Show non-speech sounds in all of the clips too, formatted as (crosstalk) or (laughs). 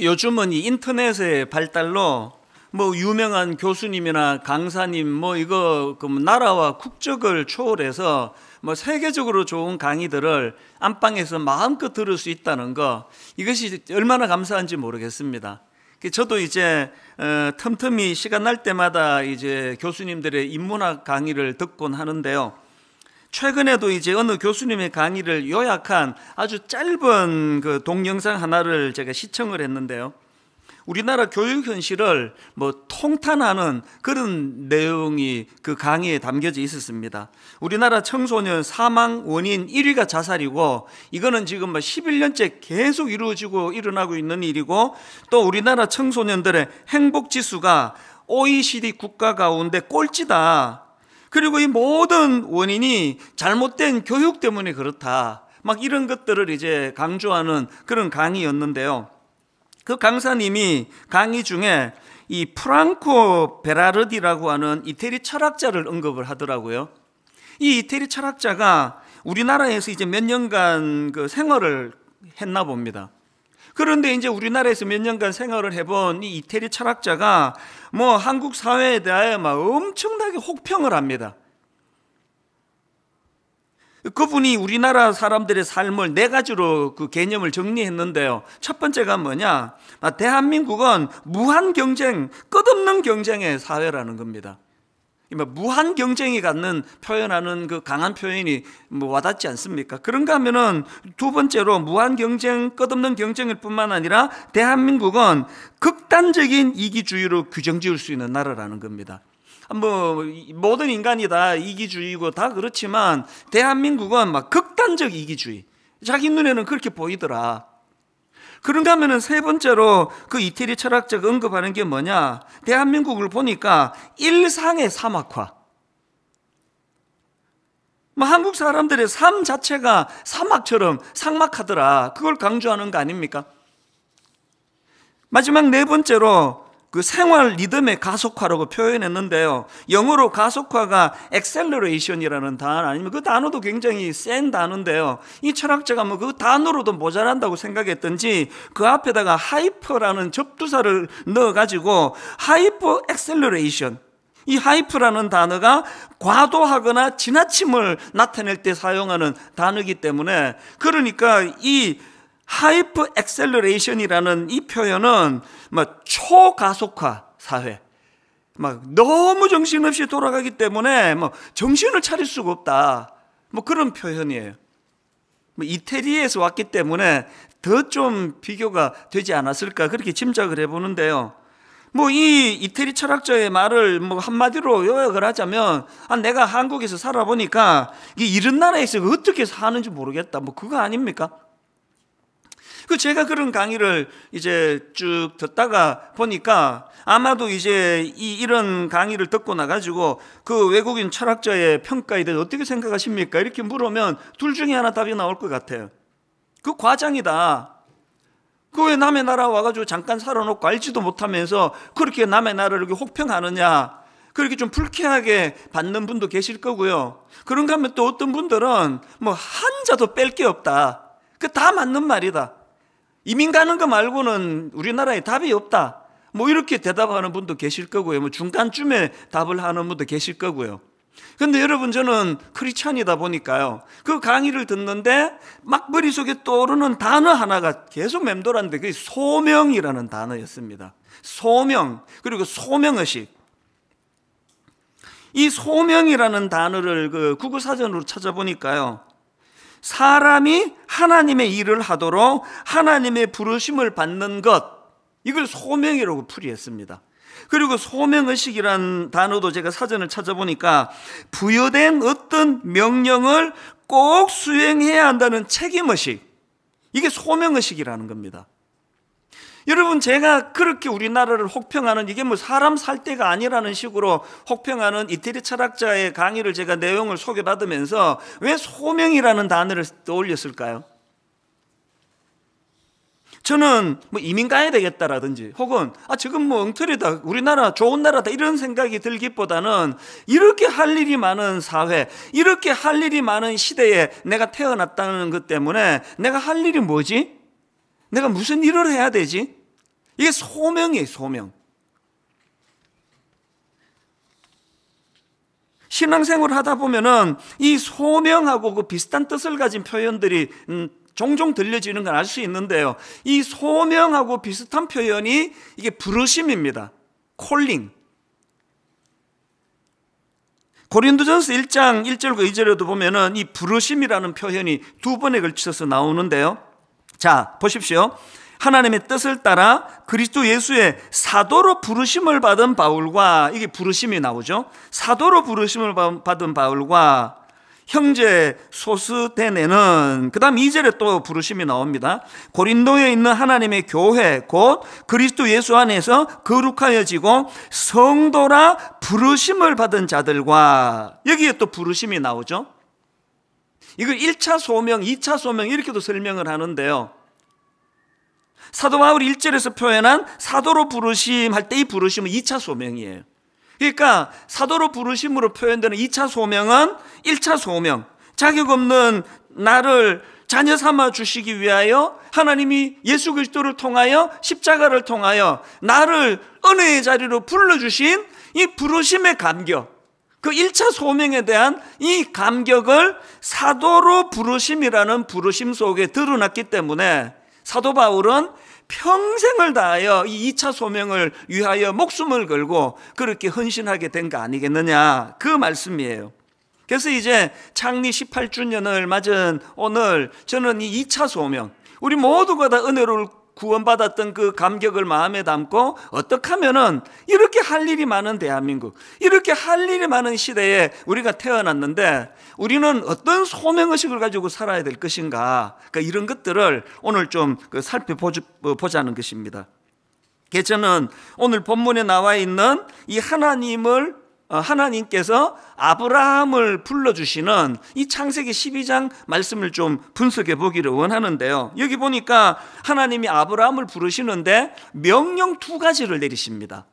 요즘은 이 인터넷의 발달로 뭐 유명한 교수님이나 강사님 뭐 이거 그 뭐 나라와 국적을 초월해서 뭐 세계적으로 좋은 강의들을 안방에서 마음껏 들을 수 있다는 거 이것이 얼마나 감사한지 모르겠습니다. 그 저도 이제 어, 틈틈이 시간 날 때마다 이제 교수님들의 인문학 강의를 듣곤 하는데요. 최근에도 이제 어느 교수님의 강의를 요약한 아주 짧은 그 동영상 하나를 제가 시청을 했는데요. 우리나라 교육 현실을 뭐 통탄하는 그런 내용이 그 강의에 담겨져 있었습니다. 우리나라 청소년 사망 원인 1위가 자살이고 이거는 지금 11년째 뭐 계속 이루어지고 일어나고 있는 일이고 또 우리나라 청소년들의 행복 지수가 OECD 국가 가운데 꼴찌다. 그리고 이 모든 원인이 잘못된 교육 때문에 그렇다. 막 이런 것들을 이제 강조하는 그런 강의였는데요. 그 강사님이 강의 중에 이 프랑코 베라르디라고 하는 이태리 철학자를 언급을 하더라고요. 이 이태리 철학자가 우리나라에서 이제 몇 년간 그 생활을 했나 봅니다. 그런데 이제 우리나라에서 몇 년간 생활을 해본 이 이태리 철학자가 뭐 한국 사회에 대하여 막 엄청나게 혹평을 합니다. 그분이 우리나라 사람들의 삶을 네 가지로 그 개념을 정리했는데요. 첫 번째가 뭐냐? 아, 대한민국은 무한 경쟁, 끝없는 경쟁의 사회라는 겁니다. 뭐 무한 경쟁이 갖는 표현하는 그 강한 표현이 뭐 와닿지 않습니까? 그런가 하면은 두 번째로 무한 경쟁, 끝없는 경쟁일 뿐만 아니라 대한민국은 극단적인 이기주의로 규정 지을 수 있는 나라라는 겁니다. 뭐 모든 인간이 다 이기주의고 다 그렇지만 대한민국은 막 극단적 이기주의. 자기 눈에는 그렇게 보이더라. 그런가 하면세 번째로 그 이태리 철학자가 언급하는 게 뭐냐? 대한민국을 보니까 일상의 사막화. 뭐 한국 사람들의 삶 자체가 사막처럼 삭막하더라 그걸 강조하는 거 아닙니까? 마지막 네 번째로 그 생활 리듬의 가속화라고 표현했는데요. 영어로 가속화가 acceleration이라는 단어 아니면 그 단어도 굉장히 센 단어인데요. 이 철학자가 뭐 그 단어로도 모자란다고 생각했던지 그 앞에다가 하이퍼라는 접두사를 넣어가지고 하이퍼 acceleration이 하이프라는 단어가 과도하거나 지나침을 나타낼 때 사용하는 단어이기 때문에 그러니까 이 하이프 엑셀러레이션이라는 이 표현은 막 뭐 초가속화 사회, 막 너무 정신없이 돌아가기 때문에 뭐 정신을 차릴 수가 없다. 뭐 그런 표현이에요. 뭐 이태리에서 왔기 때문에 더 좀 비교가 되지 않았을까 그렇게 짐작을 해보는데요. 뭐 이 이태리 철학자의 말을 뭐 한마디로 요약을 하자면 아 내가 한국에서 살아보니까 이런 나라에서 어떻게 사는지 모르겠다. 뭐 그거 아닙니까? 그 제가 그런 강의를 이제 쭉 듣다가 보니까 아마도 이제 이 이런 강의를 듣고 나가지고 그 외국인 철학자의 평가에 대해 어떻게 생각하십니까? 이렇게 물으면 둘 중에 하나 답이 나올 것 같아요. 그 과장이다. 그 왜 남의 나라 와가지고 잠깐 살아놓고 알지도 못하면서 그렇게 남의 나라를 이렇게 혹평하느냐. 그렇게 좀 불쾌하게 받는 분도 계실 거고요. 그런가 하면 또 어떤 분들은 뭐 한자도 뺄 게 없다. 그 다 맞는 말이다. 이민 가는 거 말고는 우리나라에 답이 없다. 뭐 이렇게 대답하는 분도 계실 거고요. 뭐 중간쯤에 답을 하는 분도 계실 거고요. 근데 여러분 저는 크리스찬이다 보니까요. 그 강의를 듣는데 막머리속에 떠오르는 단어 하나가 계속 맴돌았는데 그게 소명이라는 단어였습니다. 소명 그리고 소명의식. 이 소명이라는 단어를 그 국어사전으로 찾아보니까요. 사람이 하나님의 일을 하도록 하나님의 부르심을 받는 것 이걸 소명이라고 풀이했습니다. 그리고 소명의식이란 단어도 제가 사전을 찾아보니까 부여된 어떤 명령을 꼭 수행해야 한다는 책임의식 이게 소명의식이라는 겁니다. 여러분 제가 그렇게 우리나라를 혹평하는 이게 뭐 사람 살 때가 아니라는 식으로 혹평하는 이태리 철학자의 강의를 제가 내용을 소개받으면서 왜 소명이라는 단어를 떠올렸을까요? 저는 뭐 이민 가야 되겠다라든지 혹은 아 지금 뭐 엉터리다 우리나라 좋은 나라다 이런 생각이 들기보다는 이렇게 할 일이 많은 사회 이렇게 할 일이 많은 시대에 내가 태어났다는 것 때문에 내가 할 일이 뭐지? 내가 무슨 일을 해야 되지? 이게 소명이에요, 소명. 신앙생활 하다 보면은 이 소명하고 그 비슷한 뜻을 가진 표현들이 음, 종종 들려지는 걸 알 수 있는데요. 이 소명하고 비슷한 표현이 이게 부르심입니다. 콜링. 고린도전서 1장 1절과 2절에도 보면은 이 부르심이라는 표현이 두 번에 걸쳐서 나오는데요. 자, 보십시오. 하나님의 뜻을 따라 그리스도 예수의 사도로 부르심을 받은 바울과 이게 부르심이 나오죠. 사도로 부르심을 받은 바울과 형제 소스데네는 그다음 2절에 또 부르심이 나옵니다. 고린도에 있는 하나님의 교회 곧 그리스도 예수 안에서 거룩하여지고 성도라 부르심을 받은 자들과 여기에 또 부르심이 나오죠. 이걸 1차 소명, 2차 소명 이렇게도 설명을 하는데요. 사도 바울 일절에서 표현한 사도로 부르심 할 때 이 부르심은 2차 소명이에요. 그러니까 사도로 부르심으로 표현되는 2차 소명은 1차 소명. 자격 없는 나를 자녀 삼아 주시기 위하여 하나님이 예수 그리스도를 통하여 십자가를 통하여 나를 은혜의 자리로 불러 주신 이 부르심의 감격. 그 1차 소명에 대한 이 감격을 사도로 부르심이라는 부르심 속에 드러났기 때문에 사도 바울은 평생을 다하여 이 2차 소명을 위하여 목숨을 걸고 그렇게 헌신하게 된 거 아니겠느냐. 그 말씀이에요. 그래서 이제 창리 18주년을 맞은 오늘 저는 이 2차 소명, 우리 모두가 다 은혜를 구원받았던 그 감격을 마음에 담고 어떻게 하면은 이렇게 할 일이 많은 대한민국, 이렇게 할 일이 많은 시대에 우리가 태어났는데 우리는 어떤 소명의식을 가지고 살아야 될 것인가. 그러니까 이런 것들을 오늘 좀 그 살펴보자는 어, 것입니다. 개천은 오늘 본문에 나와 있는 이 하나님을 어, 하나님께서 아브라함을 불러주시는 이 창세기 12장 말씀을 좀 분석해 보기를 원하는데요. 여기 보니까 하나님이 아브라함을 부르시는데 명령 두 가지를 내리십니다.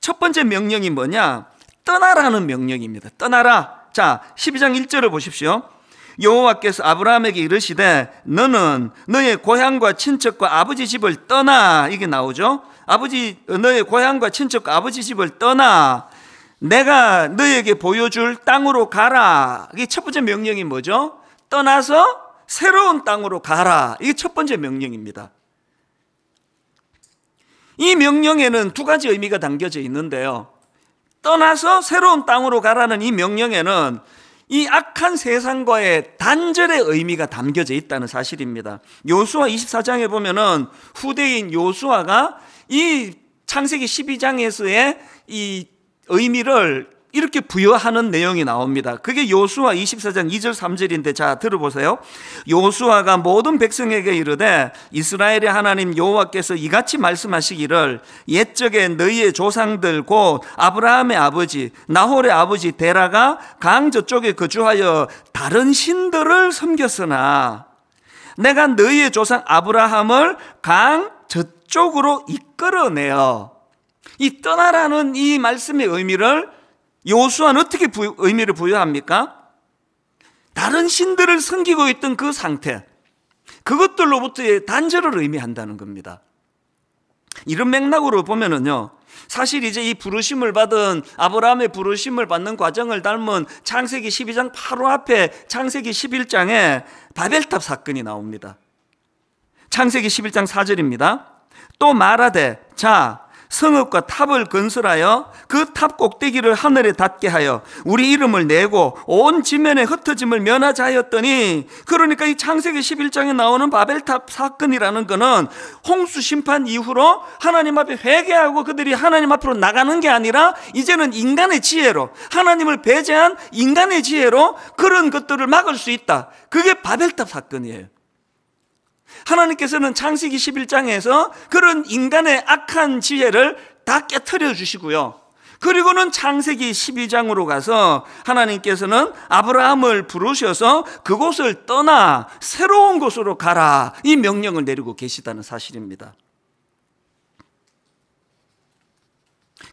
첫 번째 명령이 뭐냐? 떠나라는 명령입니다. 떠나라. 자, 12장 1절을 보십시오. 여호와께서 아브라함에게 이르시되 너는 너의 고향과 친척과 아버지 집을 떠나 이게 나오죠. 아버지 너의 고향과 친척과 아버지 집을 떠나 내가 너에게 보여줄 땅으로 가라. 이게 첫 번째 명령이 뭐죠? 떠나서 새로운 땅으로 가라. 이게 첫 번째 명령입니다. 이 명령에는 두 가지 의미가 담겨져 있는데요. 떠나서 새로운 땅으로 가라는 이 명령에는 이 악한 세상과의 단절의 의미가 담겨져 있다는 사실입니다. 요수아 24장에 보면은 후대인 요수아가 이 창세기 12장에서의 이 의미를 이렇게 부여하는 내용이 나옵니다. 그게 요수아 24장 2절 3절인데 자 들어보세요. 요수아가 모든 백성에게 이르되 이스라엘의 하나님 여호와께서 이같이 말씀하시기를 옛적에 너희의 조상들 곧 아브라함의 아버지 나홀의 아버지 데라가 강 저쪽에 거주하여 다른 신들을 섬겼으나 내가 너희의 조상 아브라함을 강 저쪽으로 이끌어내어 이 떠나라는 이 말씀의 의미를 요수아는 어떻게 부 의미를 부여합니까? 다른 신들을 섬기고 있던 그 상태, 그것들로부터의 단절을 의미한다는 겁니다. 이런 맥락으로 보면은요, 사실 이제 이 부르심을 받은 아브라함의 부르심을 받는 과정을 닮은 창세기 12장 바로 앞에 창세기 11장에 바벨탑 사건이 나옵니다. 창세기 11장 4절입니다. 또 말하되 자 성읍과 탑을 건설하여 그 탑 꼭대기를 하늘에 닿게 하여 우리 이름을 내고 온 지면에 흩어짐을 면하자 하였더니 그러니까 이 창세기 11장에 나오는 바벨탑 사건이라는 것은 홍수 심판 이후로 하나님 앞에 회개하고 그들이 하나님 앞으로 나가는 게 아니라 이제는 인간의 지혜로 하나님을 배제한 인간의 지혜로 그런 것들을 막을 수 있다. 그게 바벨탑 사건이에요. 하나님께서는 창세기 11장에서 그런 인간의 악한 지혜를 다 깨뜨려 주시고요. 그리고는 창세기 12장으로 가서 하나님께서는 아브라함을 부르셔서 그곳을 떠나 새로운 곳으로 가라 이 명령을 내리고 계시다는 사실입니다.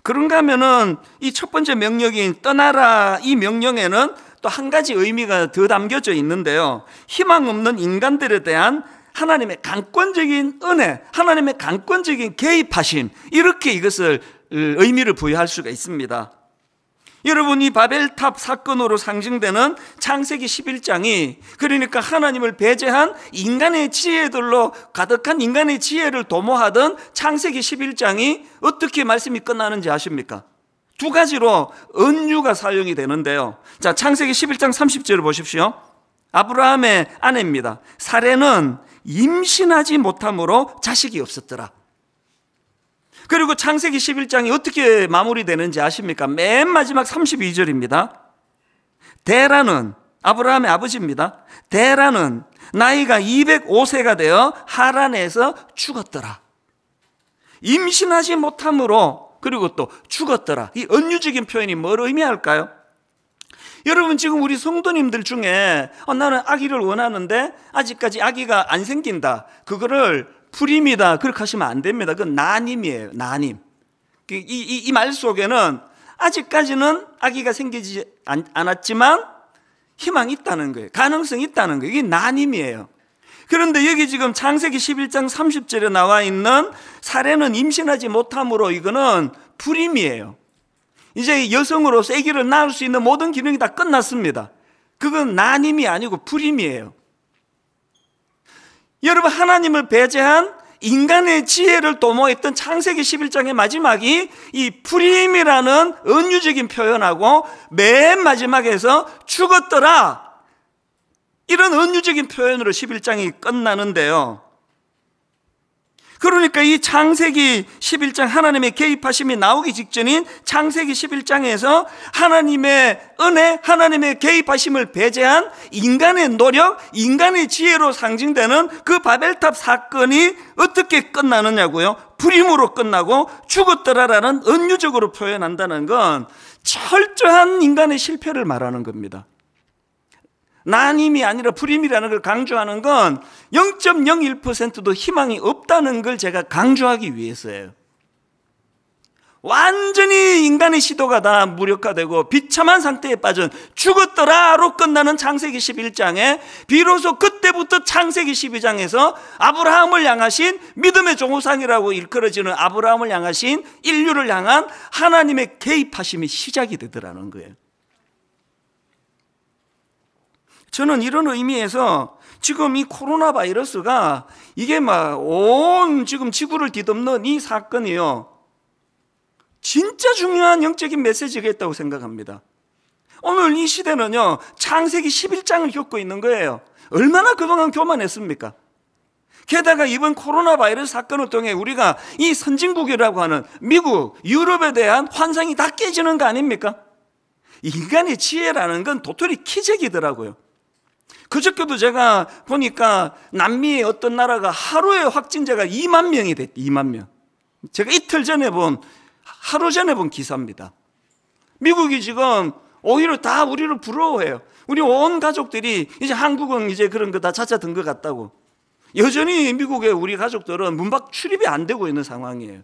그런가 하면은 이 첫 번째 명령인 떠나라 이 명령에는 또 한 가지 의미가 더 담겨져 있는데요. 희망 없는 인간들에 대한 하나님의 강권적인 은혜, 하나님의 강권적인 개입하심, 이렇게 이것을 어, 의미를 부여할 수가 있습니다. 여러분, 이 바벨탑 사건으로 상징되는 창세기 11장이 그러니까 하나님을 배제한 인간의 지혜들로 가득한 인간의 지혜를 도모하던 창세기 11장이 어떻게 말씀이 끝나는지 아십니까? 두 가지로 은유가 사용이 되는데요. 자, 창세기 11장 30절을 보십시오. 아브라함의 아내입니다. 사례는 임신하지 못함으로 자식이 없었더라. 그리고 창세기 11장이 어떻게 마무리되는지 아십니까? 맨 마지막 32절입니다. 대라는 아브라함의 아버지입니다. 대라는 나이가 205세가 되어 하란에서 죽었더라. 임신하지 못함으로 그리고 또 죽었더라. 이 은유적인 표현이 뭘 의미할까요? 여러분 지금 우리 성도님들 중에 어, 나는 아기를 원하는데 아직까지 아기가 안 생긴다. 그거를 불임이다. 그렇게 하시면 안 됩니다. 그건 난임이에요. 난임. 그, 이말 이, 말 속에는 아직까지는 아기가 생기지 않, 않았지만 희망이 있다는 거예요. 가능성이 있다는 거예요. 이게 난임이에요. 그런데 여기 지금 창세기 11장 30절에 나와 있는 사례는 임신하지 못함으로 이거는 불임이에요. 이제 여성으로서 아기를 낳을 수 있는 모든 기능이 다 끝났습니다. 그건 난임이 아니고 불임이에요. 여러분 하나님을 배제한 인간의 지혜를 도모했던 창세기 11장의 마지막이 이 불임이라는 은유적인 표현하고 맨 마지막에서 죽었더라 이런 은유적인 표현으로 11장이 끝나는데요. 그러니까 이 창세기 11장 하나님의 개입하심이 나오기 직전인 창세기 11장에서 하나님의 은혜, 하나님의 개입하심을 배제한 인간의 노력, 인간의 지혜로 상징되는 그 바벨탑 사건이 어떻게 끝나느냐고요. 불임으로 끝나고 죽었더라라는 은유적으로 표현한다는 건 철저한 인간의 실패를 말하는 겁니다. 난임이 아니라 불임이라는걸 강조하는 건 0.01%도 희망이 없다는 걸 제가 강조하기 위해서예요. 완전히 인간의 시도가 다 무력화되고 비참한 상태에 빠진 죽었더라로 끝나는 창세기 11장에 비로소 그때부터 창세기 12장에서 아브라함을 향하신 믿음의 종호상이라고 일컬어지는 아브라함을 향하신 인류를 향한 하나님의 개입하심이 시작이 되더라는 거예요. 저는 이런 의미에서 지금 이 코로나 바이러스가 이게 막 온 지금 지구를 뒤덮는 이 사건이요. 진짜 중요한 영적인 메시지가 있다고 생각합니다. 오늘 이 시대는요, 창세기 11장을 겪고 있는 거예요. 얼마나 그동안 교만했습니까? 게다가 이번 코로나 바이러스 사건을 통해 우리가 이 선진국이라고 하는 미국, 유럽에 대한 환상이 다 깨지는 거 아닙니까? 인간의 지혜라는 건 도토리 키재기더라고요. 그저께도 제가 보니까 남미의 어떤 나라가 하루에 확진자가 2만 명이 됐 2만 명. 제가 이틀 전에 본 하루 전에 본 기사입니다. 미국이 지금 오히려 다 우리를 부러워해요. 우리 온 가족들이 이제 한국은 이제 그런 거 다 찾아든 것 같다고. 여전히 미국의 우리 가족들은 문밖 출입이 안 되고 있는 상황이에요.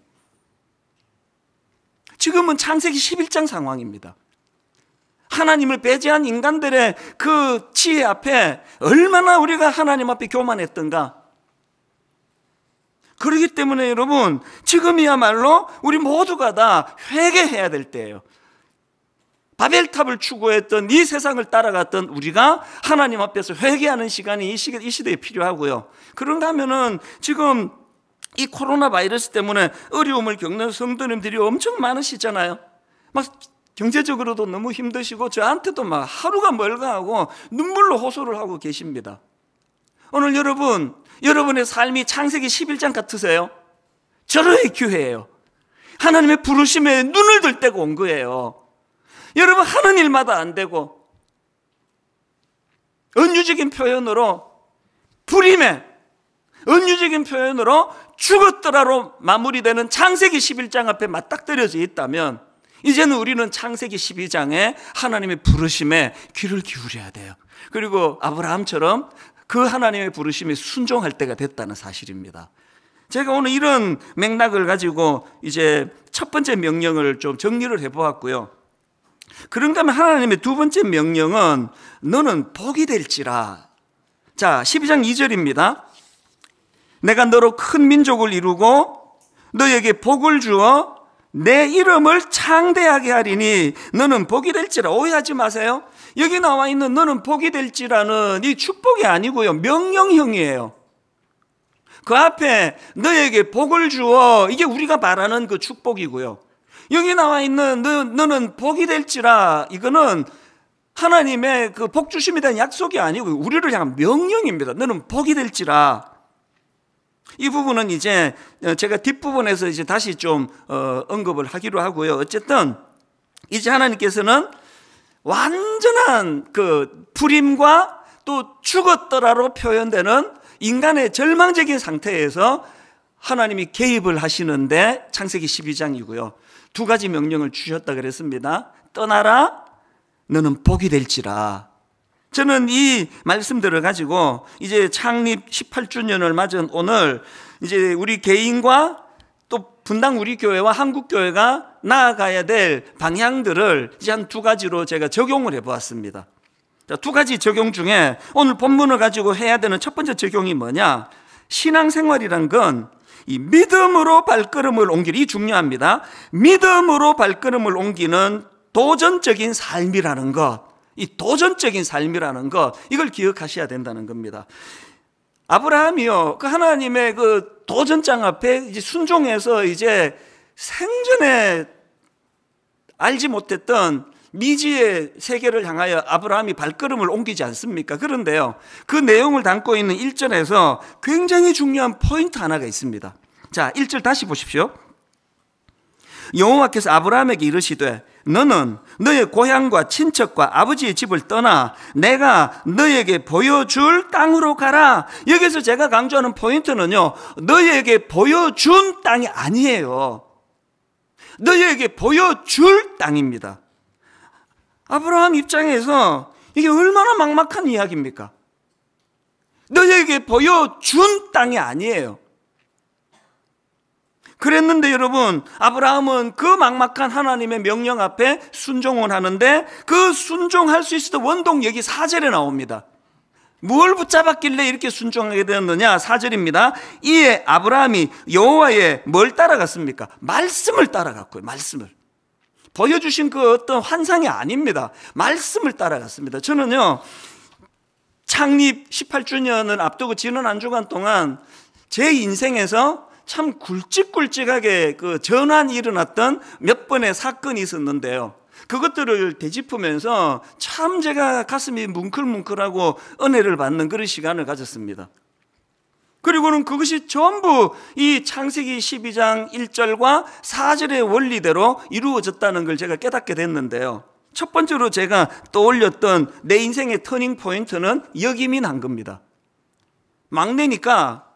지금은 창세기 11장 상황입니다. 하나님을 배제한 인간들의 그 지혜 앞에 얼마나 우리가 하나님 앞에 교만했던가. 그러기 때문에 여러분, 지금이야말로 우리 모두가 다 회개해야 될 때예요. 바벨탑을 추구했던 이 세상을 따라갔던 우리가 하나님 앞에서 회개하는 시간이 이, 시기, 이 시대에 필요하고요. 그런가 면은 지금 이 코로나 바이러스 때문에 어려움을 겪는 성도님들이 엄청 많으시잖아요. 막 경제적으로도 너무 힘드시고 저한테도 막 하루가 멀가하고 눈물로 호소를 하고 계십니다. 오늘 여러분, 여러분의 삶이 창세기 11장 같으세요? 절호의 기회예요. 하나님의 부르심에 눈을 들 때가 온 거예요. 여러분 하는 일마다 안 되고 은유적인 표현으로 불임에 은유적인 표현으로 죽었더라로 마무리되는 창세기 11장 앞에 맞닥뜨려져 있다면 이제는 우리는 창세기 12장에 하나님의 부르심에 귀를 기울여야 돼요. 그리고 아브라함처럼 그 하나님의 부르심에 순종할 때가 됐다는 사실입니다. 제가 오늘 이런 맥락을 가지고 이제 첫 번째 명령을 좀 정리를 해보았고요. 그런가하면 하나님의 두 번째 명령은 너는 복이 될지라. 자, 12장 2절입니다. 내가 너로 큰 민족을 이루고 너에게 복을 주어 내 이름을 창대하게 하리니 너는 복이 될지라 오해하지 마세요. 여기 나와 있는 너는 복이 될지라는 이 축복이 아니고요. 명령형이에요. 그 앞에 너에게 복을 주어 이게 우리가 말하는 그 축복이고요. 여기 나와 있는 너, 너는 복이 될지라 이거는 하나님의 그 복 주심에 대한 약속이 아니고 우리를 향한 명령입니다. 너는 복이 될지라. 이 부분은 이제 어, 제가 뒷부분에서 이제 다시 좀 어, 언급을 하기로 하고요. 어쨌든 이제 하나님께서는 완전한 그 불임과 또 죽었더라로 표현되는 인간의 절망적인 상태에서 하나님이 개입을 하시는데 창세기 12장이고요. 두 가지 명령을 주셨다 그랬습니다. 떠나라, 너는 복이 될지라. 저는 이 말씀들을 가지고 이제 창립 18주년을 맞은 오늘 이제 우리 개인과 또 분당 우리 교회와 한국 교회가 나아가야 될 방향들을 이제 한 두 가지로 제가 적용을 해 보았습니다. 두 가지 적용 중에 오늘 본문을 가지고 해야 되는 첫 번째 적용이 뭐냐? 신앙생활이란 건 이 믿음으로 발걸음을 옮기는 이 중요합니다. 믿음으로 발걸음을 옮기는 도전적인 삶이라는 것. 이 도전적인 삶이라는 거 이걸 기억하셔야 된다는 겁니다. 아브라함이요 그 하나님의 그 도전장 앞에 이제 순종해서 이제 생전에 알지 못했던 미지의 세계를 향하여 아브라함이 발걸음을 옮기지 않습니까? 그런데요 그 내용을 담고 있는 1절에서 굉장히 중요한 포인트 하나가 있습니다. 자 1절 다시 보십시오. 여호와께서 아브라함에게 이르시되 너는 너의 고향과 친척과 아버지의 집을 떠나 내가 너에게 보여줄 땅으로 가라. 여기서 제가 강조하는 포인트는요. 너에게 보여준 땅이 아니에요. 너에게 보여줄 땅입니다. 아브라함 입장에서 이게 얼마나 막막한 이야기입니까? 너에게 보여준 땅이 아니에요. 그랬는데 여러분, 아브라함은 그 막막한 하나님의 명령 앞에 순종을 하는데 그 순종할 수 있었던 원동 여기 사절에 나옵니다. 뭘 붙잡았길래 이렇게 순종하게 되었느냐? 사절입니다. 이에 아브라함이 여호와의 뭘 따라갔습니까? 말씀을 따라갔고요. 말씀을. 보여주신 그 어떤 환상이 아닙니다. 말씀을 따라갔습니다. 저는요. 창립 18주년을 앞두고 지난 한 주간 동안 제 인생에서 참 굵직굵직하게 그 전환이 일어났던 몇 번의 사건이 있었는데요. 그것들을 되짚으면서 참 제가 가슴이 뭉클뭉클하고 은혜를 받는 그런 시간을 가졌습니다. 그리고는 그것이 전부 이 창세기 12장 1절과 4절의 원리대로 이루어졌다는 걸 제가 깨닫게 됐는데요. 첫 번째로 제가 떠올렸던 내 인생의 터닝 포인트는 역임이 난 겁니다. 막내니까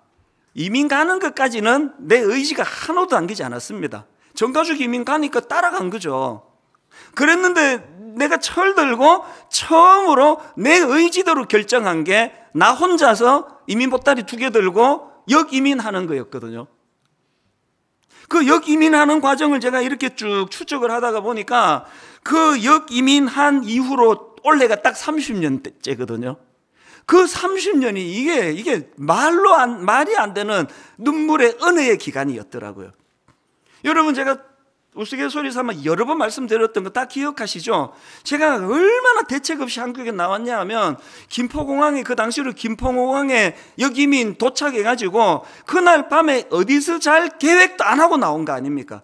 이민 가는 것까지는 내 의지가 하나도 안기지 않았습니다. 전가족 이민 가니까 따라간 거죠. 그랬는데 내가 철들고 처음으로 내 의지대로 결정한 게 나 혼자서 이민 보따리 두 개 들고 역 이민하는 거였거든요. 그역 이민하는 과정을 제가 이렇게 쭉 추적을 하다가 보니까 그역 이민한 이후로 올해가 딱 30년째거든요. 그 30년이 이게 이게 말로 안 말이 안 되는 눈물의 은혜의 기간이었더라고요. 여러분 제가 우스갯소리 삼아 여러 번 말씀드렸던 거 다 기억하시죠? 제가 얼마나 대책 없이 한국에 나왔냐 하면 김포공항에 그 당시로 김포공항에 여기민 도착해가지고 그날 밤에 어디서 잘 계획도 안 하고 나온 거 아닙니까?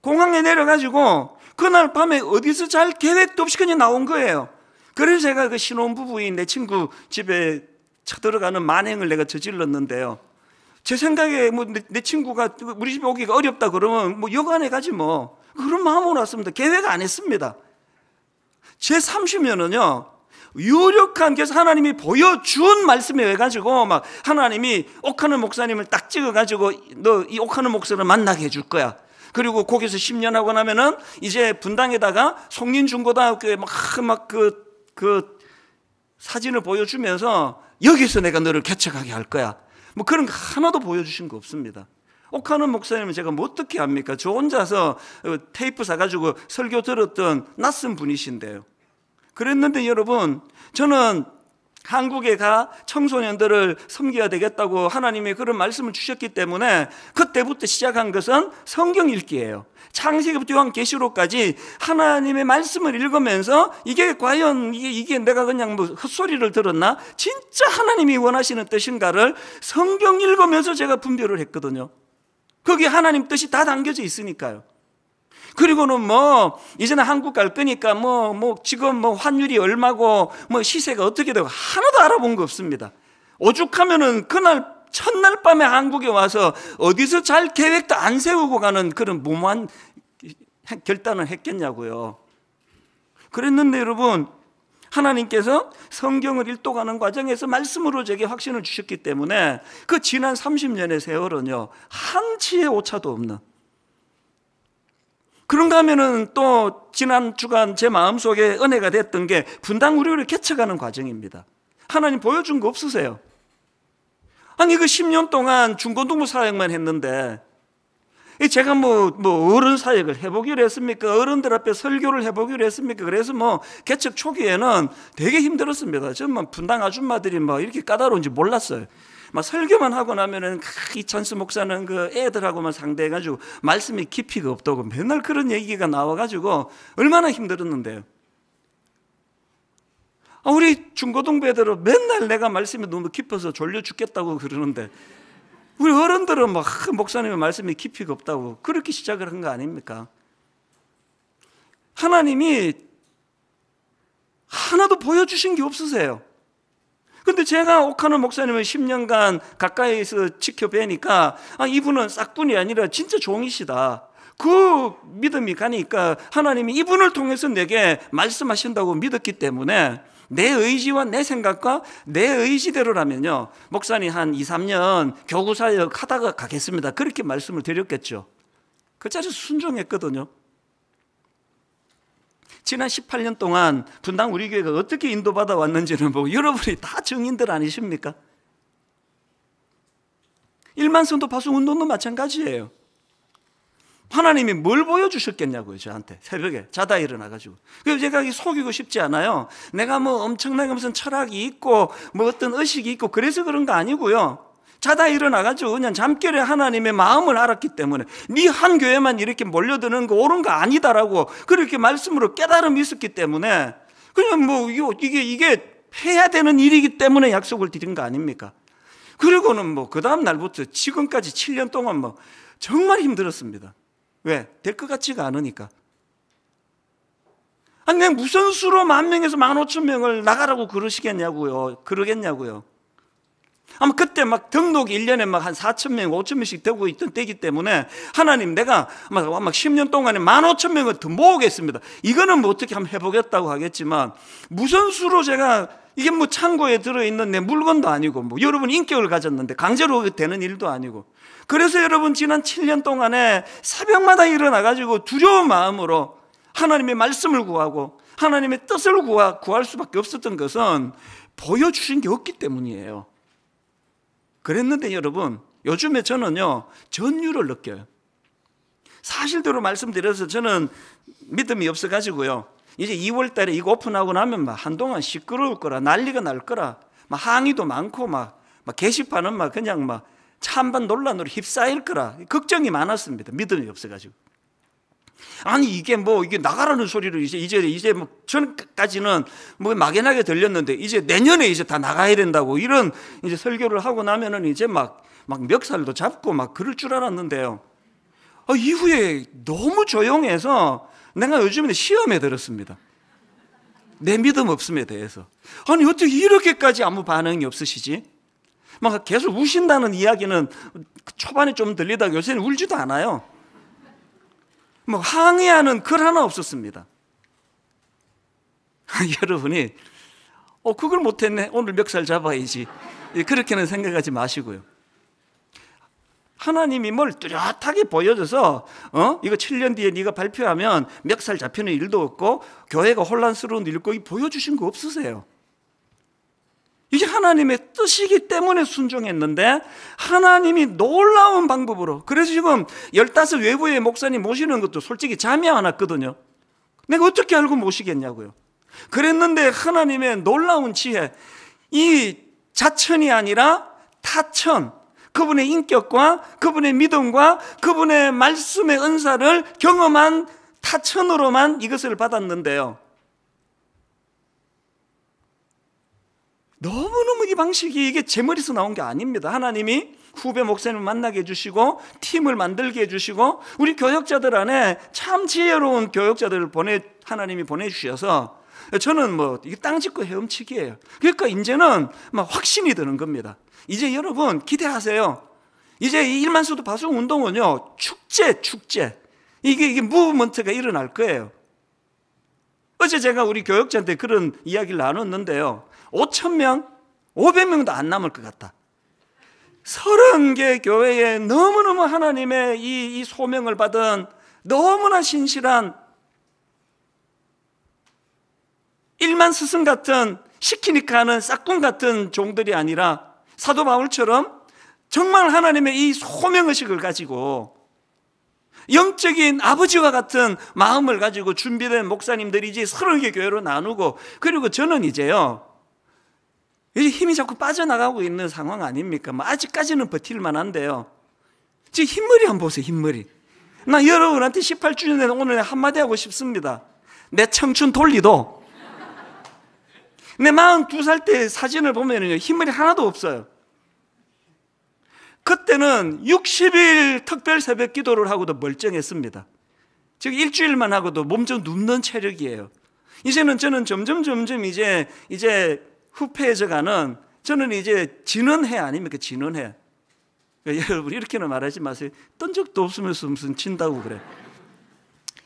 공항에 내려가지고 그날 밤에 어디서 잘 계획도 없이 그냥 나온 거예요. 그래서 제가 그 신혼부부인 내 친구 집에 쳐들어가는 만행을 내가 저질렀는데요. 제 생각에 뭐내 내 친구가 우리 집에 오기가 어렵다 그러면 뭐 여간에 가지 뭐. 그런 마음으로 왔습니다. 계획 안 했습니다. 제 30년은요, 유력한 그래서 하나님이 보여준 말씀에 해가지고 막 하나님이 옥하는 목사님을 딱 찍어가지고 너 이 옥하는 목사를 만나게 해줄 거야. 그리고 거기서 10년 하고 나면은 이제 분당에다가 송린중고등학교에 막, 막그 그 사진을 보여주면서 여기서 내가 너를 개척하게 할 거야. 뭐 그런 거 하나도 보여주신 거 없습니다. 옥하는 목사님은 제가 뭐 어떻게 합니까? 저 혼자서 어, 테이프 사가지고 설교 들었던 낯선 분이신데요. 그랬는데 여러분, 저는 한국에 가 청소년들을 섬겨야 되겠다고 하나님이 그런 말씀을 주셨기 때문에 그때부터 시작한 것은 성경 읽기예요. 창세기부터 요한 계시록까지 하나님의 말씀을 읽으면서 이게 과연 이게, 이게 내가 그냥 뭐 헛소리를 들었나? 진짜 하나님이 원하시는 뜻인가를 성경 읽으면서 제가 분별을 했거든요. 거기 하나님 뜻이 다 담겨져 있으니까요. 그리고는 뭐 이제는 한국 갈 거니까 뭐뭐 뭐 지금 뭐 환율이 얼마고 뭐 시세가 어떻게 되고 하나도 알아본 거 없습니다. 오죽하면은 그날 첫날 밤에 한국에 와서 어디서 잘 계획도 안 세우고 가는 그런 무모한 결단을 했겠냐고요. 그랬는데 여러분 하나님께서 성경을 읽도가는 과정에서 말씀으로 제게 확신을 주셨기 때문에 그 지난 30년의 세월은요 한치의 오차도 없는 그런가 하면은 또 지난 주간 제 마음속에 은혜가 됐던 게 분당 우리를 개척하는 과정입니다. 하나님 보여준 거 없으세요? 아니 그 10년 동안 중고등부 사역만 했는데 제가 뭐, 뭐 어른 사역을 해보기로 했습니까? 어른들 앞에 설교를 해보기로 했습니까? 그래서 뭐 개척 초기에는 되게 힘들었습니다. 저는 분당 아줌마들이 뭐 이렇게 까다로운지 몰랐어요. 막 설교만 하고 나면은 이 찬스 목사는 그 애들하고만 상대해가지고 말씀이 깊이가 없다고 맨날 그런 얘기가 나와가지고 얼마나 힘들었는데요. 아, 우리 중고등배들은 맨날 내가 말씀이 너무 깊어서 졸려 죽겠다고 그러는데 우리 어른들은 막 목사님의 말씀이 깊이가 없다고 그렇게 시작을 한 거 아닙니까? 하나님이 하나도 보여주신 게 없으세요. 근데 제가 오카노 목사님을 10년간 가까이서 지켜뵈니까 아, 이분은 싹뿐이 아니라 진짜 종이시다. 그 믿음이 가니까 하나님이 이분을 통해서 내게 말씀하신다고 믿었기 때문에 내 의지와 내 생각과 내 의지대로라면요. 목사님 한 2, 3년 교구사역 하다가 가겠습니다. 그렇게 말씀을 드렸겠죠. 그 자리에서 순종했거든요. 지난 18년 동안 분당 우리 교회가 어떻게 인도받아 왔는지는 보 여러분이 다 증인들 아니십니까? 일만 성도 파수 운동도 마찬가지예요. 하나님이 뭘 보여주셨겠냐고요, 저한테. 새벽에 자다 일어나가지고. 그래서 제가 속이고 싶지 않아요. 내가 뭐 엄청나게 무슨 철학이 있고, 뭐 어떤 의식이 있고, 그래서 그런 거 아니고요. 자다 일어나가지고 그냥 잠결에 하나님의 마음을 알았기 때문에 네한 교회만 이렇게 몰려드는 거 옳은 거 아니다라고 그렇게 말씀으로 깨달음이 있었기 때문에 그냥 뭐 이게 이게 해야 되는 일이기 때문에 약속을 드린 거 아닙니까? 그리고는 뭐 그 다음 날부터 지금까지 7년 동안 뭐 정말 힘들었습니다. 왜? 될 것 같지가 않으니까. 아니, 무슨수로만 명에서 만 오천 명을 나가라고 그러시겠냐고요. 그러겠냐고요. 아마 그때 막 등록 1년에 막 한 4천 명, 5천 명씩 되고 있던 때이기 때문에 하나님 내가 아마 10년 동안에 1만 5천 명을 더 모으겠습니다. 이거는 뭐 어떻게 한번 해보겠다고 하겠지만 무슨 수로 제가 이게 뭐 창고에 들어있는 내 물건도 아니고 뭐 여러분 인격을 가졌는데 강제로 되는 일도 아니고 그래서 여러분 지난 7년 동안에 새벽마다 일어나가지고 두려운 마음으로 하나님의 말씀을 구하고 하나님의 뜻을 구할 수밖에 없었던 것은 보여주신 게 없기 때문이에요. 그랬는데 여러분, 요즘에 저는요, 전율을 느껴요. 사실대로 말씀드려서 저는 믿음이 없어가지고요. 이제 2월 달에 이거 오픈하고 나면 막 한동안 시끄러울 거라, 난리가 날 거라, 막 항의도 많고, 막, 막 게시판은 막 그냥 막 찬반 논란으로 휩싸일 거라, 걱정이 많았습니다. 믿음이 없어가지고. 아니 이게 뭐 이게 나가라는 소리를 이제 이제 이제 뭐 전까지는 뭐 막연하게 들렸는데 이제 내년에 이제 다 나가야 된다고 이런 이제 설교를 하고 나면은 이제 막 막 멱살도 잡고 막 그럴 줄 알았는데요. 아, 이후에 너무 조용해서 내가 요즘에 시험에 들었습니다. 내 믿음 없음에 대해서. 아니 어떻게 이렇게까지 아무 반응이 없으시지? 막 계속 우신다는 이야기는 초반에 좀 들리다가 요새는 울지도 않아요. 뭐 항의하는 글 하나 없었습니다. (laughs) 여러분이 어 그걸 못했네 오늘 멱살 잡아야지 예, 그렇게는 생각하지 마시고요. 하나님이 뭘 뚜렷하게 보여줘서 어 이거 7년 뒤에 네가 발표하면 멱살 잡히는 일도 없고 교회가 혼란스러운 일고 보여주신 거 없으세요. 이게 하나님의 뜻이기 때문에 순종했는데 하나님이 놀라운 방법으로 그래서 지금 열다섯 외부의 목사님 모시는 것도 솔직히 잠이 안 왔거든요. 내가 어떻게 알고 모시겠냐고요. 그랬는데 하나님의 놀라운 지혜 이 자천이 아니라 타천 그분의 인격과 그분의 믿음과 그분의 말씀의 은사를 경험한 타천으로만 이것을 받았는데요. 너무너무 이 방식이 이게 제 머리에서 나온 게 아닙니다. 하나님이 후배 목사님 만나게 해주시고 팀을 만들게 해주시고 우리 교역자들 안에 참 지혜로운 교역자들을 보내 하나님이 보내주셔서 저는 뭐 이게 땅짓고 헤엄치기예요. 그러니까 이제는 막 확신이 드는 겁니다. 이제 여러분 기대하세요. 이제 이 일만수도 바수 운동은요 축제 축제 이게 이게 무브먼트가 일어날 거예요. 어제 제가 우리 교역자한테 그런 이야기를 나눴는데요. 5천 명, 500명도 안 남을 것 같다. 서른 개 교회에 너무너무 하나님의 이, 이 소명을 받은 너무나 신실한 일만 스승 같은 시키니까 하는 싹꿍 같은 종들이 아니라 사도 바울처럼 정말 하나님의 이 소명의식을 가지고 영적인 아버지와 같은 마음을 가지고 준비된 목사님들이지 서른 개 교회로 나누고 그리고 저는 이제요 힘이 자꾸 빠져나가고 있는 상황 아닙니까? 뭐 아직까지는 버틸 만한데요. 지금 흰머리 한번 보세요, 흰머리. 나 여러분한테 18주년에 오늘 한마디 하고 싶습니다. 내 청춘 돌리도 내 42살 때 사진을 보면요, 흰머리 하나도 없어요. 그때는 60일 특별 새벽 기도를 하고도 멀쩡했습니다. 즉 일주일만 하고도 몸 좀 눕는 체력이에요. 이제는 저는 점점 점점 이제 이제 후패해져가는 저는 이제 진언해 아닙니까? 진언 해. 그러니까 (laughs) 여러분 이렇게는 말하지 마세요. 떤 적도 없으면서 무슨 친다고 그래.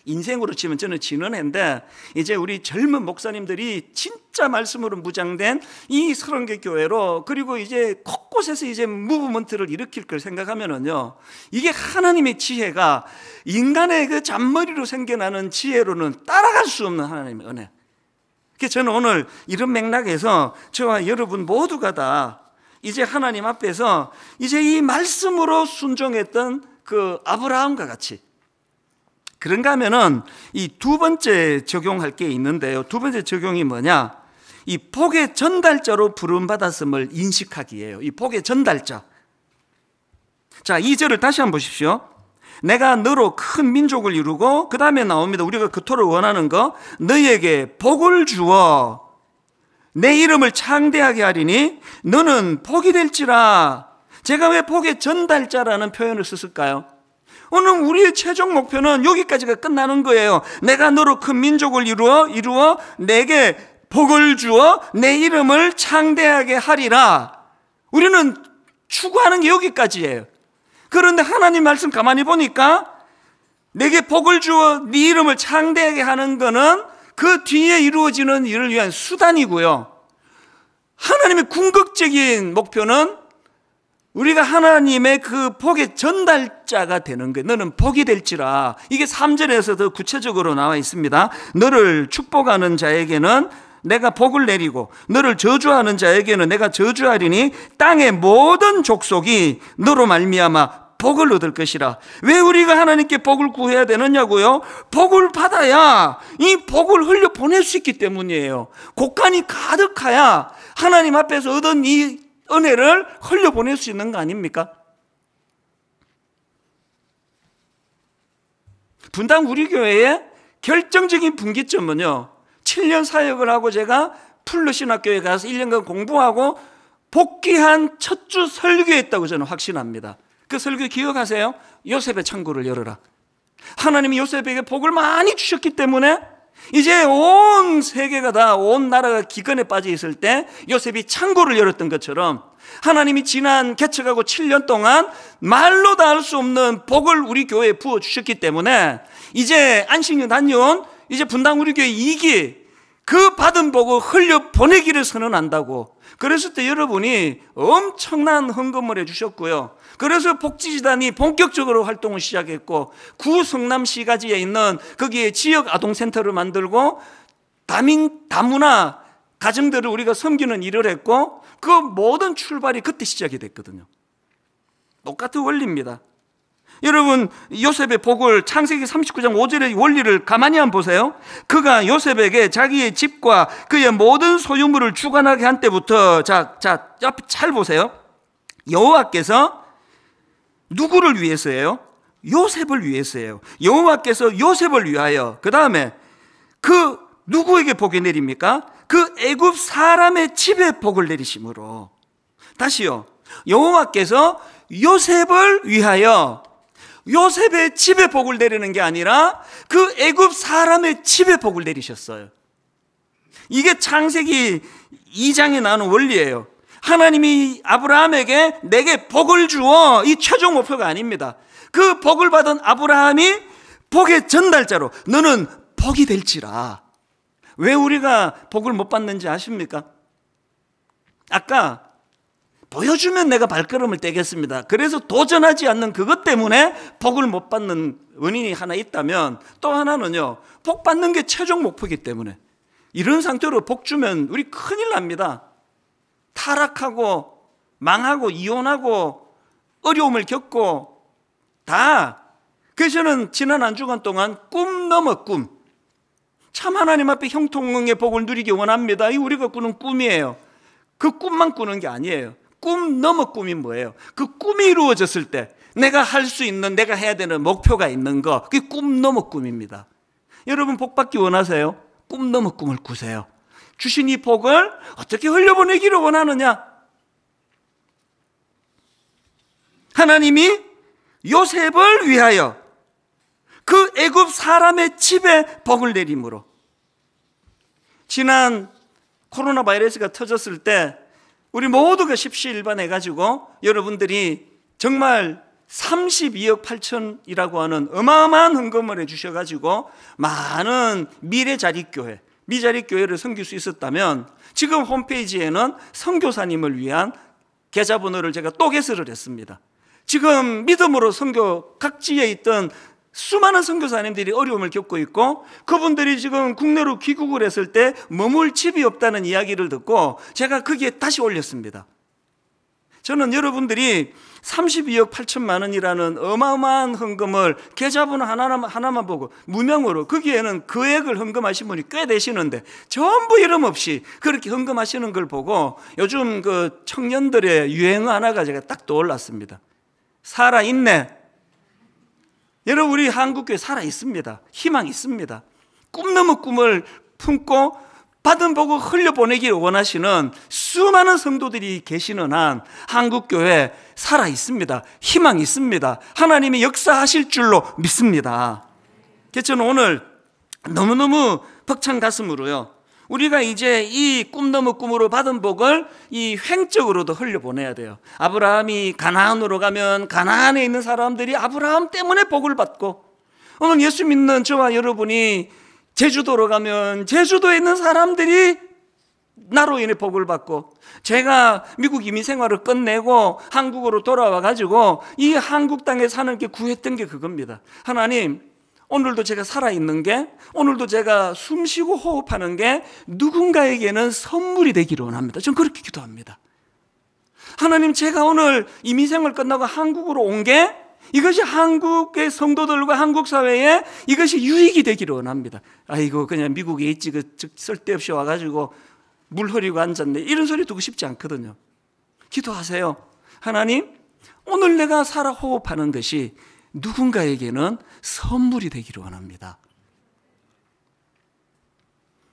인생으로 치면 저는 지는 해인데 이제 우리 젊은 목사님들이 진짜 말씀으로 무장된 이 서른 개 교회로 그리고 이제 곳곳에서 이제 무브먼트를 일으킬 걸 생각하면은요 이게 하나님의 지혜가 인간의 그 잔머리로 생겨나는 지혜로는 따라갈 수 없는 하나님의 은혜. 그래서 저는 오늘 이런 맥락에서 저와 여러분 모두가 다 이제 하나님 앞에서 이제 이 말씀으로 순종했던 그 아브라함과 같이 그런가 하면은 이 두 번째 적용할 게 있는데요. 두 번째 적용이 뭐냐? 이 복의 전달자로 부름받았음을 인식하기에요. 이 복의 전달자. 자, 이 절을 다시 한번 보십시오. 내가 너로 큰 민족을 이루고 그 다음에 나옵니다. 우리가 그토록 원하는 거너에게 복을 주어 내 이름을 창대하게 하리니 너는 복이 될지라. 제가 왜 복의 전달자라는 표현을 썼을까요? 오늘 우리의 최종 목표는 여기까지가 끝나는 거예요. 내가 너로 큰 민족을 이루어 이루어 내게 복을 주어 내 이름을 창대하게 하리라. 우리는 추구하는 게 여기까지예요. 그런데 하나님 말씀 가만히 보니까 내게 복을 주어 네 이름을 창대하게 하는 것은 그 뒤에 이루어지는 일을 위한 수단이고요. 하나님의 궁극적인 목표는 우리가 하나님의 그 복의 전달자가 되는 거예요. 너는 복이 될지라. 이게 3절에서 더 구체적으로 나와 있습니다. 너를 축복하는 자에게는 내가 복을 내리고 너를 저주하는 자에게는 내가 저주하리니 땅의 모든 족속이 너로 말미암아 복을 얻을 것이라. 왜 우리가 하나님께 복을 구해야 되느냐고요? 복을 받아야 이 복을 흘려 보낼 수 있기 때문이에요. 곡간이 가득하야 하나님 앞에서 얻은 이 은혜를 흘려 보낼 수 있는 거 아닙니까? 분당 우리 교회의 결정적인 분기점은요. 7년 사역을 하고 제가 풀르 신학교에 가서 1년간 공부하고 복귀한 첫 주 설교했다고 저는 확신합니다. 그 설교 기억하세요? 요셉의 창고를 열어라. 하나님이 요셉에게 복을 많이 주셨기 때문에 이제 온 세계가 다, 온 나라가 기근에 빠져 있을 때 요셉이 창고를 열었던 것처럼 하나님이 지난 개척하고 7년 동안 말로 다 할 수 없는 복을 우리 교회에 부어주셨기 때문에 이제 안식년 단년 이제 분당우리 교회 2기 그 받은 복을 흘려 보내기를 선언한다고. 그랬을 때 여러분이 엄청난 헌금을 해주셨고요. 그래서 복지재단이 본격적으로 활동을 시작했고 구성남시가지에 있는 거기에 지역 아동센터를 만들고 다민 다문화 가정들을 우리가 섬기는 일을 했고 그 모든 출발이 그때 시작이 됐거든요. 똑같은 원리입니다. 여러분 요셉의 복을 창세기 39장 5절의 원리를 가만히 한 보세요. 그가 요셉에게 자기의 집과 그의 모든 소유물을 주관하게 한 때부터 자자 잘 보세요. 여호와께서 누구를 위해서예요? 요셉을 위해서예요. 여호와께서 요셉을 위하여 그 다음에 그 누구에게 복이 내립니까? 그 애굽 사람의 집에 복을 내리심으로 다시요. 여호와께서 요셉을 위하여 요셉의 집에 복을 내리는 게 아니라 그 애굽 사람의 집에 복을 내리셨어요. 이게 창세기 2장에 나오는 원리예요. 하나님이 아브라함에게 내게 복을 주어 이 최종 목표가 아닙니다. 그 복을 받은 아브라함이 복의 전달자로 너는 복이 될지라. 왜 우리가 복을 못 받는지 아십니까? 아까 보여주면 내가 발걸음을 떼겠습니다. 그래서 도전하지 않는 그것 때문에 복을 못 받는 원인이 하나 있다면 또 하나는요, 복 받는 게 최종 목표이기 때문에 이런 상태로 복 주면 우리 큰일 납니다. 타락하고 망하고 이혼하고 어려움을 겪고 다. 그래서 저는 지난 한 주간 동안 꿈 넘어 꿈. 참 하나님 앞에 형통의 복을 누리기 원합니다. 이 우리가 꾸는 꿈이에요. 그 꿈만 꾸는 게 아니에요. 꿈 넘어 꿈이 뭐예요? 그 꿈이 이루어졌을 때 내가 할 수 있는 내가 해야 되는 목표가 있는 거 그게 꿈 넘어 꿈입니다. 여러분 복 받기 원하세요? 꿈 넘어 꿈을 꾸세요. 주신 이 복을 어떻게 흘려보내기를 원하느냐? 하나님이 요셉을 위하여 그 애굽 사람의 집에 복을 내림으로 지난 코로나 바이러스가 터졌을 때 우리 모두가 그 십시일반해가지고 여러분들이 정말 32억 8천이라고 하는 어마어마한 헌금을 해주셔가지고 많은 미래 자립교회, 미자립교회를 섬길 수 있었다면 지금 홈페이지에는 선교사님을 위한 계좌번호를 제가 또 개설을 했습니다. 지금 믿음으로 선교 각지에 있던 수많은 선교사님들이 어려움을 겪고 있고 그분들이 지금 국내로 귀국을 했을 때 머물 집이 없다는 이야기를 듣고 제가 거기에 다시 올렸습니다. 저는 여러분들이 32억 8천만 원이라는 어마어마한 헌금을 계좌번호 하나만, 하나만 보고 무명으로 거기에는 거액을 헌금하신 분이 꽤 되시는데 전부 이름 없이 그렇게 헌금하시는 걸 보고 요즘 그 청년들의 유행어 하나가 제가 딱 떠올랐습니다. 살아있네. 여러분 우리 한국교회 살아 있습니다. 희망 있습니다. 꿈나무 꿈을 품고 받은 복을 흘려보내기를 원하시는 수많은 성도들이 계시는 한 한국교회 살아 있습니다. 희망 있습니다. 하나님이 역사하실 줄로 믿습니다. 저는 오늘 너무너무 벅찬 가슴으로요. 우리가 이제 이 꿈너무 꿈으로 받은 복을 이 횡적으로도 흘려보내야 돼요. 아브라함이 가나안으로 가면 가나안에 있는 사람들이 아브라함 때문에 복을 받고 오늘 예수 믿는 저와 여러분이 제주도로 가면 제주도에 있는 사람들이 나로 인해 복을 받고 제가 미국 이민 생활을 끝내고 한국으로 돌아와 가지고 이 한국 땅에 사는 게 구했던 게 그겁니다. 하나님 오늘도 제가 살아있는 게, 오늘도 제가 숨 쉬고 호흡하는 게 누군가에게는 선물이 되기를 원합니다. 전 그렇게 기도합니다. 하나님, 제가 오늘 이 미생을 끝나고 한국으로 온 게 이것이 한국의 성도들과 한국 사회에 이것이 유익이 되기를 원합니다. 아이고, 그냥 미국에 있지, 그, 쓸데없이 와가지고 물 흐리고 앉았네. 이런 소리 두고 싶지 않거든요. 기도하세요. 하나님, 오늘 내가 살아 호흡하는 것이 누군가에게는 선물이 되기를 원합니다.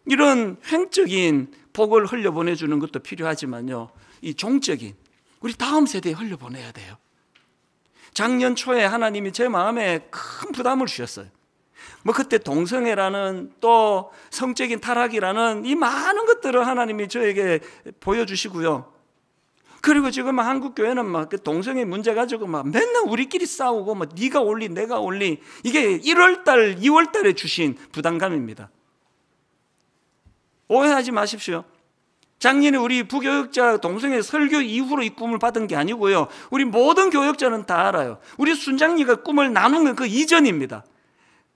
이런 횡적인 복을 흘려보내주는 것도 필요하지만요. 이 종적인, 우리 다음 세대에 흘려보내야 돼요. 작년 초에 하나님이 제 마음에 큰 부담을 주셨어요. 뭐 그때 동성애라는 또 성적인 타락이라는 이 많은 것들을 하나님이 저에게 보여주시고요. 그리고 지금 한국 교회는 막 그 동성애 문제 가지고 막 맨날 우리끼리 싸우고 막 뭐 네가 올리 내가 올리 이게 1월 달, 2월 달에 주신 부담감입니다. 오해하지 마십시오. 작년에 우리 부교역자 동성애 설교 이후로 이 꿈을 받은 게 아니고요. 우리 모든 교역자는 다 알아요. 우리 순장리가 꿈을 나눈 건 그 이전입니다.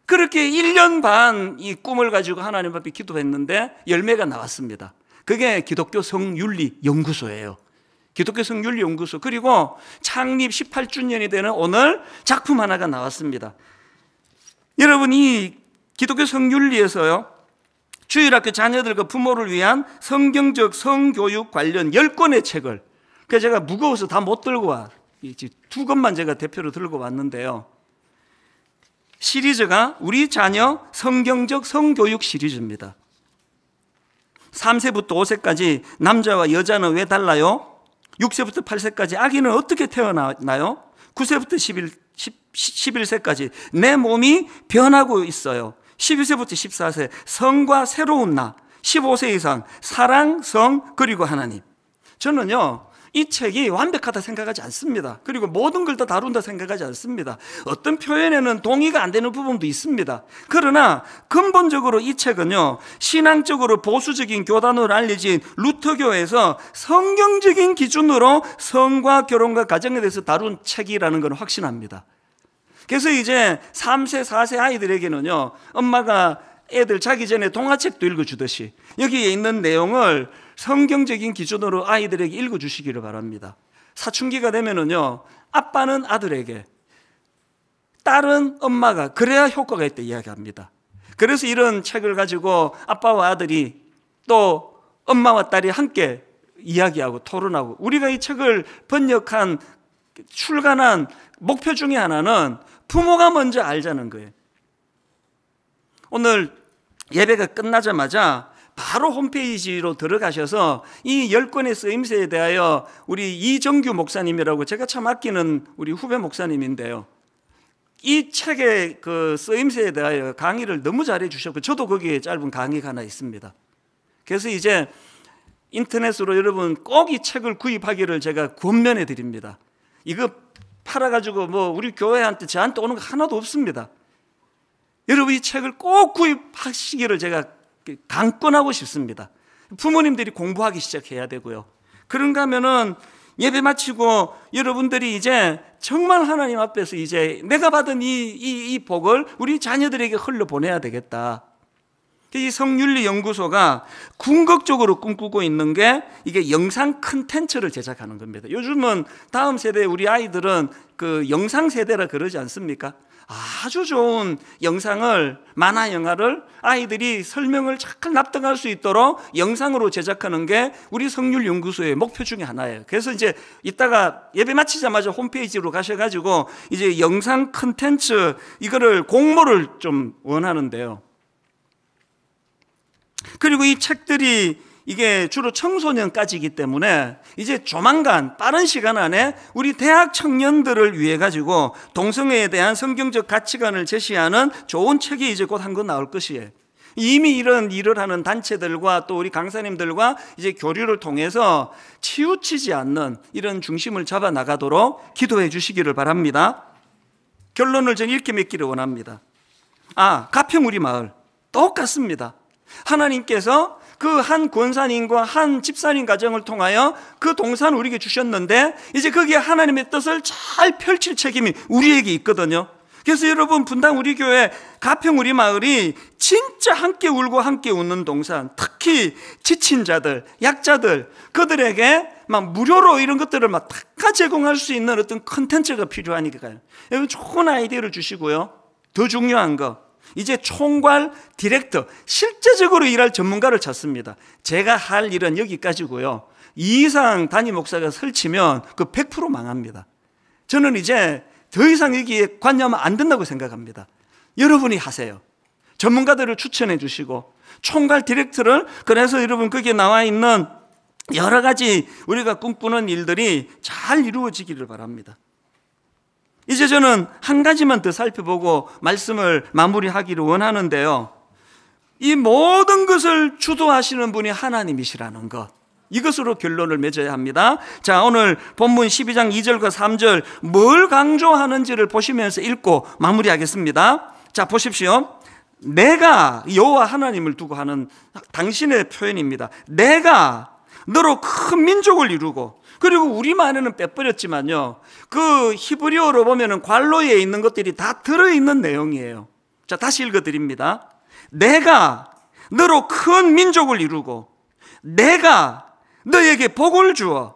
그렇게 1년 반 이 꿈을 가지고 하나님 앞에 기도했는데 열매가 나왔습니다. 그게 기독교 성윤리 연구소예요. 기독교 성률 연구소 그리고 창립 18주년이 되는 오늘 작품 하나가 나왔습니다. 여러분 이 기독교 성윤리에서요. 주일학교 자녀들과 부모를 위한 성경적 성교육 관련 10권의 책을 그 제가 무거워서 다 못 들고 와. 두 권만 제가 대표로 들고 왔는데요. 시리즈가 우리 자녀 성경적 성교육 시리즈입니다. 3세부터 5세까지 남자와 여자는 왜 달라요? 6세부터 8세까지 아기는 어떻게 태어나나요? 9세부터 11, 10, 세까지내 몸이 변하고 있어요. 12세부터 14세 성과 새로운 나 15세 이상 사랑, 성 그리고 하나님. 저는요. 이 책이 완벽하다 생각하지 않습니다. 그리고 모든 걸 다 다룬다 생각하지 않습니다. 어떤 표현에는 동의가 안 되는 부분도 있습니다. 그러나 근본적으로 이 책은요, 신앙적으로 보수적인 교단으로 알려진 루터교에서 성경적인 기준으로 성과 결혼과 가정에 대해서 다룬 책이라는 걸 확신합니다. 그래서 이제 3세, 4세 아이들에게는요, 엄마가 애들 자기 전에 동화책도 읽어주듯이 여기에 있는 내용을 성경적인 기준으로 아이들에게 읽어 주시기를 바랍니다. 사춘기가 되면은요. 아빠는 아들에게 딸은 엄마가 그래야 효과가 있다 이야기합니다. 그래서 이런 책을 가지고 아빠와 아들이 또 엄마와 딸이 함께 이야기하고 토론하고 우리가 이 책을 번역한 출간한 목표 중에 하나는 부모가 먼저 알자는 거예요. 오늘 예배가 끝나자마자 바로 홈페이지로 들어가셔서 이 열권의 쓰임새에 대하여 우리 이정규 목사님이라고 제가 참 아끼는 우리 후배 목사님인데요. 이 책의 그 쓰임새에 대하여 강의를 너무 잘해 주셨고 저도 거기에 짧은 강의가 하나 있습니다. 그래서 이제 인터넷으로 여러분 꼭 이 책을 구입하기를 제가 권면해 드립니다. 이거 팔아가지고 뭐 우리 교회한테 저한테 오는 거 하나도 없습니다. 여러분 이 책을 꼭 구입하시기를 제가 강권하고 싶습니다. 부모님들이 공부하기 시작해야 되고요. 그런가 하면은 예배 마치고 여러분들이 이제 정말 하나님 앞에서 이제 내가 받은 이, 이, 이 복을 우리 자녀들에게 흘러보내야 되겠다. 이 성윤리연구소가 궁극적으로 꿈꾸고 있는 게 이게 영상 컨텐츠를 제작하는 겁니다. 요즘은 다음 세대 우리 아이들은 그 영상 세대라 그러지 않습니까? 아주 좋은 영상을 만화 영화를 아이들이 설명을 잘 납득할 수 있도록 영상으로 제작하는 게 우리 성률 연구소의 목표 중에 하나예요. 그래서 이제 이따가 예배 마치자마자 홈페이지로 가셔 가지고 이제 영상 컨텐츠 이거를 공모를 좀 원하는데요. 그리고 이 책들이 이게 주로 청소년까지이기 때문에 이제 조만간 빠른 시간 안에 우리 대학 청년들을 위해 가지고 동성애에 대한 성경적 가치관을 제시하는 좋은 책이 이제 곧 한 권 나올 것이에요. 이미 이런 일을 하는 단체들과 또 우리 강사님들과 이제 교류를 통해서 치우치지 않는 이런 중심을 잡아 나가도록 기도해 주시기를 바랍니다. 결론을 전 이렇게 맺기를 원합니다. 아, 가평 우리 마을 똑같습니다. 하나님께서 그한 권사님과 한 집사님 가정을 통하여 그 동산을 우리에게 주셨는데 이제 거기에 하나님의 뜻을 잘 펼칠 책임이 우리에게 있거든요. 그래서 여러분 분당 우리 교회 가평 우리 마을이 진짜 함께 울고 함께 웃는 동산 특히 지친 자들 약자들 그들에게 막 무료로 이런 것들을 막 다 제공할 수 있는 어떤 컨텐츠가 필요하니까요 여러분 좋은 아이디어를 주시고요 더 중요한 거 이제 총괄, 디렉터, 실제적으로 일할 전문가를 찾습니다. 제가 할 일은 여기까지고요. 이 이상 단임 목사가 설치면 그 100% 망합니다. 저는 이제 더 이상 여기에 관여하면 안 된다고 생각합니다. 여러분이 하세요. 전문가들을 추천해 주시고 총괄 디렉터를 그래서 여러분 거기에 나와 있는 여러 가지 우리가 꿈꾸는 일들이 잘 이루어지기를 바랍니다. 이제 저는 한 가지만 더 살펴보고 말씀을 마무리하기를 원하는데요. 이 모든 것을 주도하시는 분이 하나님이시라는 것. 이것으로 결론을 맺어야 합니다. 자, 오늘 본문 12장 2절과 3절 뭘 강조하는지를 보시면서 읽고 마무리하겠습니다. 자, 보십시오. 내가 여호와 하나님을 두고 하는 당신의 표현입니다. 내가 너로 큰 민족을 이루고 그리고 우리말에는 빼버렸지만요. 그 히브리어로 보면 관로에 있는 것들이 다 들어있는 내용이에요. 자, 다시 읽어드립니다. 내가 너로 큰 민족을 이루고, 내가 너에게 복을 주어,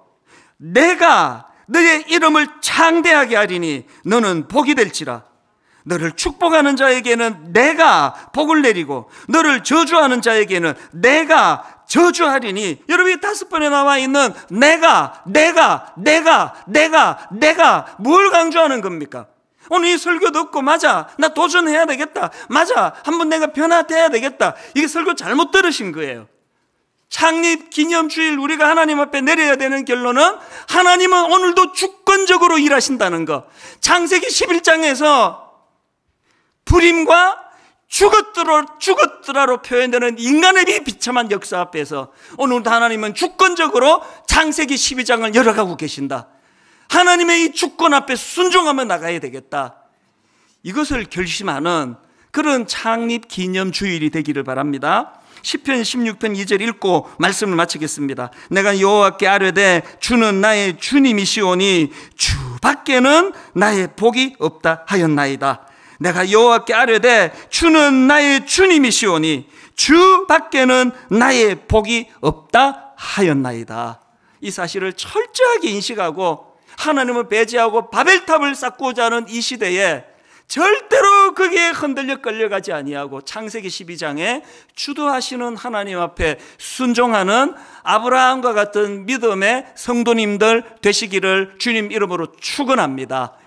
내가 너의 이름을 창대하게 하리니 너는 복이 될지라. 너를 축복하는 자에게는 내가 복을 내리고 너를 저주하는 자에게는 내가 저주하리니 여러분이 다섯 번에 나와 있는 내가 내가 내가 내가 내가 뭘 강조하는 겁니까? 오늘 이 설교 듣고 맞아 나 도전해야 되겠다 맞아 한번 내가 변화돼야 되겠다 이게 설교 잘못 들으신 거예요 창립 기념주일 우리가 하나님 앞에 내려야 되는 결론은 하나님은 오늘도 주권적으로 일하신다는 것. 창세기 11장에서 불림과 죽었더라, 죽었더라로 표현되는 인간의 비참한 역사 앞에서 오늘 어, 도 하나님은 주권적으로 창세기 12장을 열어가고 계신다. 하나님의 이 주권 앞에 순종하며 나가야 되겠다. 이것을 결심하는 그런 창립 기념 주일이 되기를 바랍니다. 10편 16편 2절 읽고 말씀을 마치겠습니다. 내가 여호와께 아뢰되 주는 나의 주님이시오니 주 밖에는 나의 복이 없다 하였나이다. 내가 여호와께 아뢰되 주는 나의 주님이시오니 주 밖에는 나의 복이 없다 하였나이다. 이 사실을 철저하게 인식하고 하나님을 배제하고 바벨탑을 쌓고자 하는 이 시대에 절대로 거기에 흔들려 끌려가지 아니하고 창세기 12장에 주도하시는 하나님 앞에 순종하는 아브라함과 같은 믿음의 성도님들 되시기를 주님 이름으로 축원합니다.